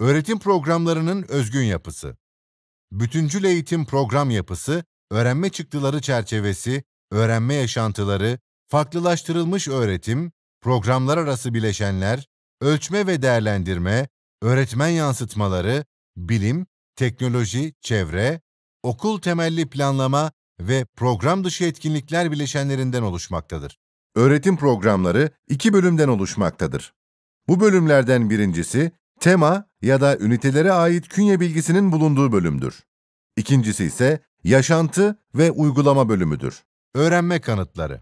Öğretim programlarının özgün yapısı. Bütüncül eğitim program yapısı, öğrenme çıktıları çerçevesi, öğrenme yaşantıları, farklılaştırılmış öğretim, programlar arası bileşenler, ölçme ve değerlendirme, öğretmen yansıtmaları, bilim, teknoloji, çevre, okul temelli planlama ve program dışı etkinlikler bileşenlerinden oluşmaktadır. Öğretim programları iki bölümden oluşmaktadır. Bu bölümlerden birincisi tema ya da ünitelere ait künye bilgisinin bulunduğu bölümdür. İkincisi ise yaşantı ve uygulama bölümüdür. Öğrenme kanıtları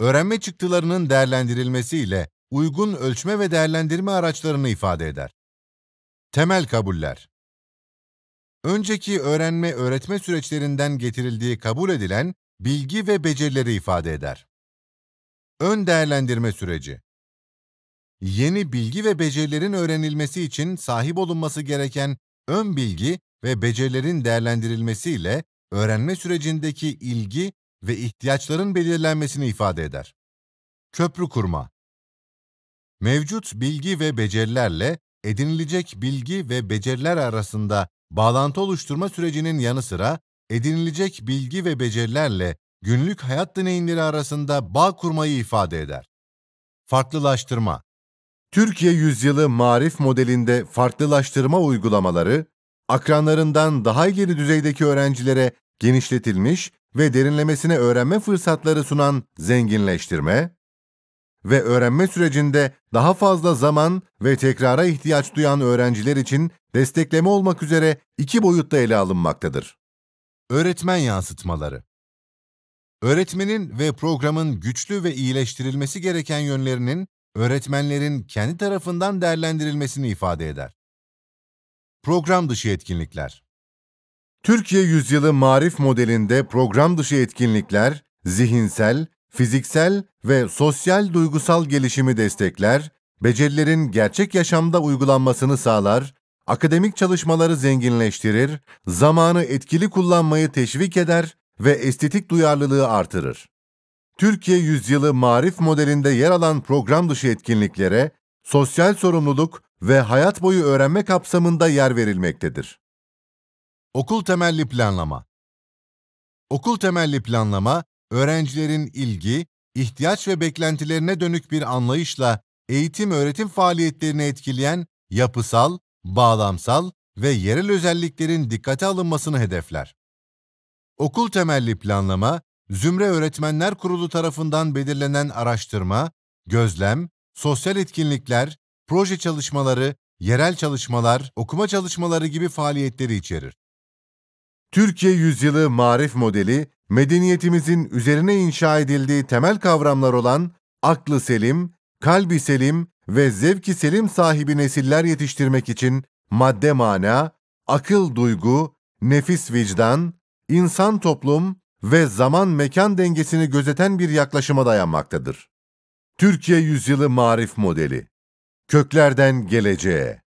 Öğrenme çıktılarının değerlendirilmesi ile uygun ölçme ve değerlendirme araçlarını ifade eder. Temel kabuller Önceki öğrenme-öğretme süreçlerinden getirildiği kabul edilen bilgi ve becerileri ifade eder. Ön değerlendirme süreci yeni bilgi ve becerilerin öğrenilmesi için sahip olunması gereken ön bilgi ve becerilerin değerlendirilmesiyle öğrenme sürecindeki ilgi ve ihtiyaçların belirlenmesini ifade eder. Köprü kurma Mevcut bilgi ve becerilerle edinilecek bilgi ve beceriler arasında bağlantı oluşturma sürecinin yanı sıra edinilecek bilgi ve becerilerle günlük hayat deneyimleri arasında bağ kurmayı ifade eder. Farklılaştırma Türkiye Yüzyılı Marif modelinde farklılaştırma uygulamaları, akranlarından daha ileri düzeydeki öğrencilere genişletilmiş ve derinlemesine öğrenme fırsatları sunan zenginleştirme ve öğrenme sürecinde daha fazla zaman ve tekrara ihtiyaç duyan öğrenciler için destekleme olmak üzere iki boyutta ele alınmaktadır. Öğretmen yansıtmaları Öğretmenin ve programın güçlü ve iyileştirilmesi gereken yönlerinin öğretmenlerin kendi tarafından değerlendirilmesini ifade eder. Program dışı etkinlikler Türkiye Yüzyılı Marif modelinde program dışı etkinlikler, zihinsel, fiziksel ve sosyal duygusal gelişimi destekler, becerilerin gerçek yaşamda uygulanmasını sağlar, akademik çalışmaları zenginleştirir, zamanı etkili kullanmayı teşvik eder ve estetik duyarlılığı artırır. Türkiye Yüzyılı Marif modelinde yer alan program dışı etkinliklere, sosyal sorumluluk ve hayat boyu öğrenme kapsamında yer verilmektedir. Okul temelli planlama Okul temelli planlama, öğrencilerin ilgi, ihtiyaç ve beklentilerine dönük bir anlayışla eğitim-öğretim faaliyetlerini etkileyen yapısal, bağlamsal ve yerel özelliklerin dikkate alınmasını hedefler. Okul temelli planlama, Zümre Öğretmenler Kurulu tarafından belirlenen araştırma, gözlem, sosyal etkinlikler, proje çalışmaları, yerel çalışmalar, okuma çalışmaları gibi faaliyetleri içerir. Türkiye Yüzyılı Marif Modeli, medeniyetimizin üzerine inşa edildiği temel kavramlar olan aklı selim, kalbi selim ve zevki selim sahibi nesiller yetiştirmek için madde mana, akıl duygu, nefis vicdan, insan toplum, ve zaman-mekan dengesini gözeten bir yaklaşıma dayanmaktadır. Türkiye Yüzyılı Marif Modeli Köklerden Geleceğe